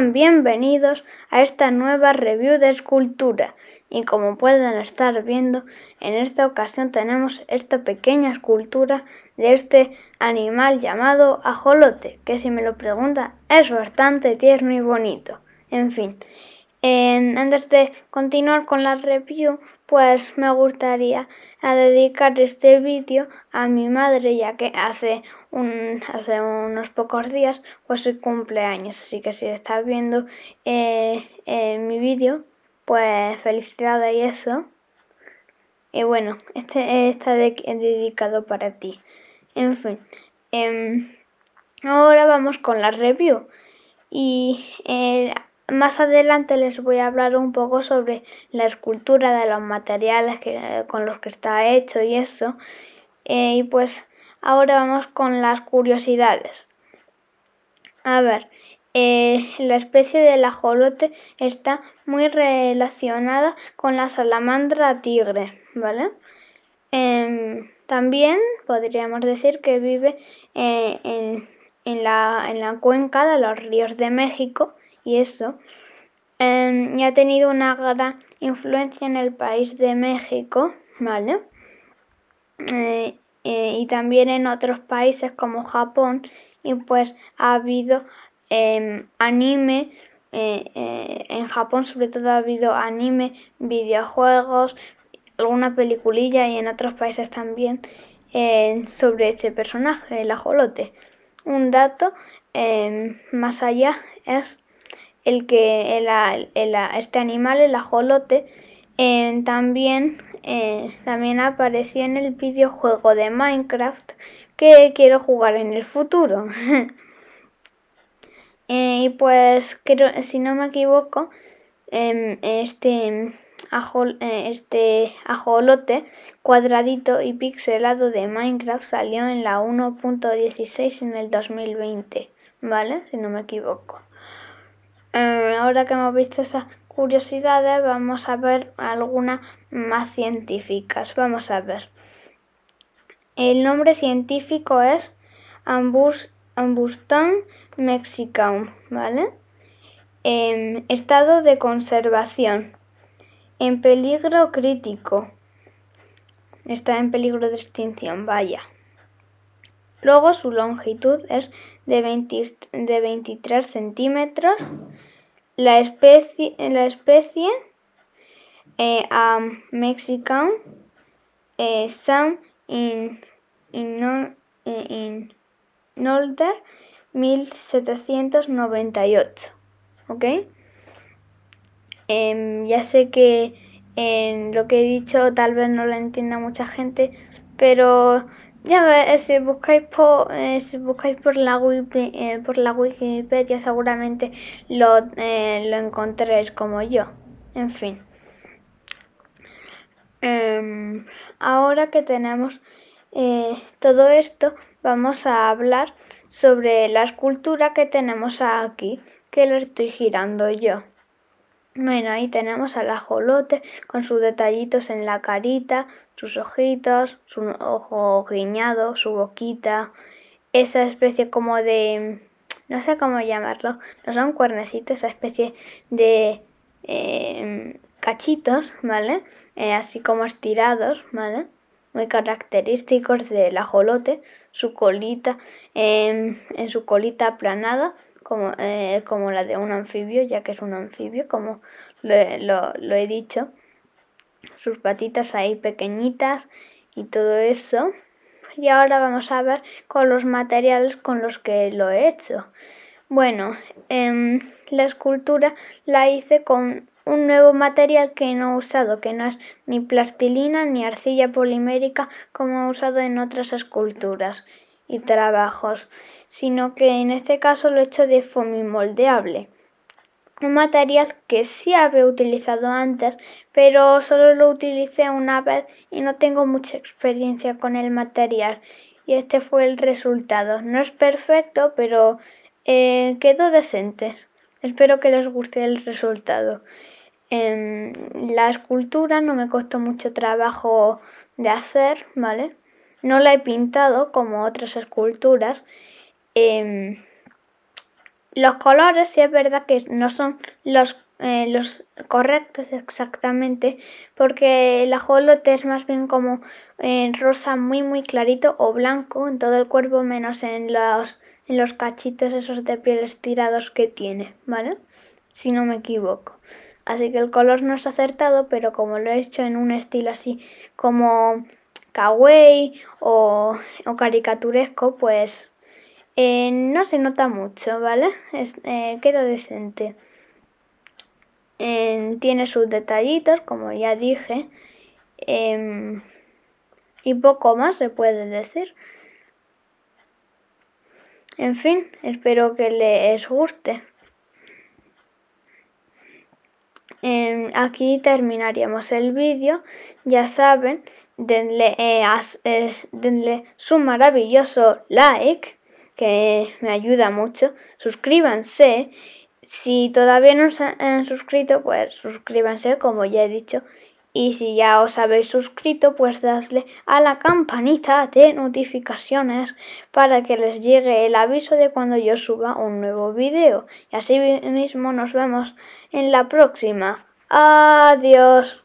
bienvenidos a esta nueva review de escultura y como pueden estar viendo en esta ocasión tenemos esta pequeña escultura de este animal llamado ajolote que si me lo pregunta es bastante tierno y bonito. En fin, antes de continuar con la review, pues me gustaría eh, dedicar este vídeo a mi madre, ya que hace, un, hace unos pocos días pues su cumpleaños. Así que si estás viendo eh, eh, mi vídeo, pues felicidades y eso. Y bueno, este está dedicado para ti. En fin, em, ahora vamos con la review. Y más adelante les voy a hablar un poco sobre la escultura de los materiales con los que está hecho y eso. Eh, y pues ahora vamos con las curiosidades. A ver, eh, la especie del ajolote está muy relacionada con la salamandra tigre, ¿vale? Em, también podríamos decir que vive eh, en, la, en la cuenca de los ríos de México y eso, em, y ha tenido una gran influencia en el país de México, ¿vale? Eh, eh, y también en otros países como Japón, y pues ha habido em, anime. Eh, en Japón sobre todo ha habido anime, videojuegos, alguna peliculilla y en otros países también sobre este personaje, el ajolote. Un dato em, más allá es el que este animal, el ajolote, eh, también, eh, también apareció en el videojuego de Minecraft que quiero jugar en el futuro. Eh, y pues, creo, si no me equivoco, em, este, ajol, este ajolote cuadradito y pixelado de Minecraft salió en la 1.16 en el 2020, ¿vale? Si no me equivoco. Eh, ahora que hemos visto esas curiosidades, vamos a ver algunas más científicas. Vamos a ver. El nombre científico es Ambustan mexicanum ¿vale? Em, estado de conservación. En peligro crítico. Está en peligro de extinción, vaya. Luego su longitud es de, 23 centímetros. La especie, la especie eh, mexican eh, Sam in, 1798. Eh, ¿Ok? Em, ya sé que en lo que he dicho tal vez no lo entienda mucha gente, pero ya, eh, si buscáis por, eh, por la eh, por la Wikipedia seguramente lo, encontréis como yo. En fin. Em, ahora que tenemos todo esto, vamos a hablar sobre la escultura que tenemos aquí, que la estoy girando yo. Bueno, ahí tenemos al ajolote con sus detallitos en la carita, sus ojitos, su ojo guiñado, su boquita. Esa especie como de... no sé cómo llamarlo. No son cuernecitos, esa especie de... Em, cachitos, ¿vale? Eh, así como estirados, ¿vale? Muy característicos del ajolote, su colita, em, en su colita aplanada, como, eh, como la de un anfibio, ya que es un anfibio, como lo, he dicho. Sus patitas ahí pequeñitas y todo eso. Y ahora vamos a ver con los materiales con los que lo he hecho. Bueno, em, la escultura la hice con un nuevo material que no he usado, que no es ni plastilina ni arcilla polimérica como he usado en otras esculturas y trabajos, sino que en este caso lo he hecho de moldeable, Un material que sí había utilizado antes, pero solo lo utilicé una vez y no tengo mucha experiencia con el material. Y este fue el resultado. No es perfecto, pero eh, quedó decente. Espero que les guste el resultado. Em, la escultura no me costó mucho trabajo de hacer, ¿vale? No la he pintado como otras esculturas. Em, los colores sí es verdad que no son los, eh, los correctos exactamente, porque el ajolote es más bien como eh, rosa muy muy clarito o blanco en todo el cuerpo, menos en los, en los cachitos esos de piel estirados que tiene, ¿vale? Si no me equivoco. Así que el color no es acertado, pero como lo he hecho en un estilo así como kawaii o, caricaturesco, pues eh, no se nota mucho, ¿vale? Eh, queda decente. Eh, tiene sus detallitos, como ya dije, em, y poco más se puede decir. En fin, espero que les guste aquí terminaríamos el vídeo. Ya saben, denle, eh, denle su maravilloso like, que me ayuda mucho. Suscríbanse. Si todavía no se han suscrito, pues suscríbanse, como ya he dicho. Y si ya os habéis suscrito, pues dadle a la campanita de notificaciones para que les llegue el aviso de cuando yo suba un nuevo video. Y así mismo nos vemos en la próxima. Adiós.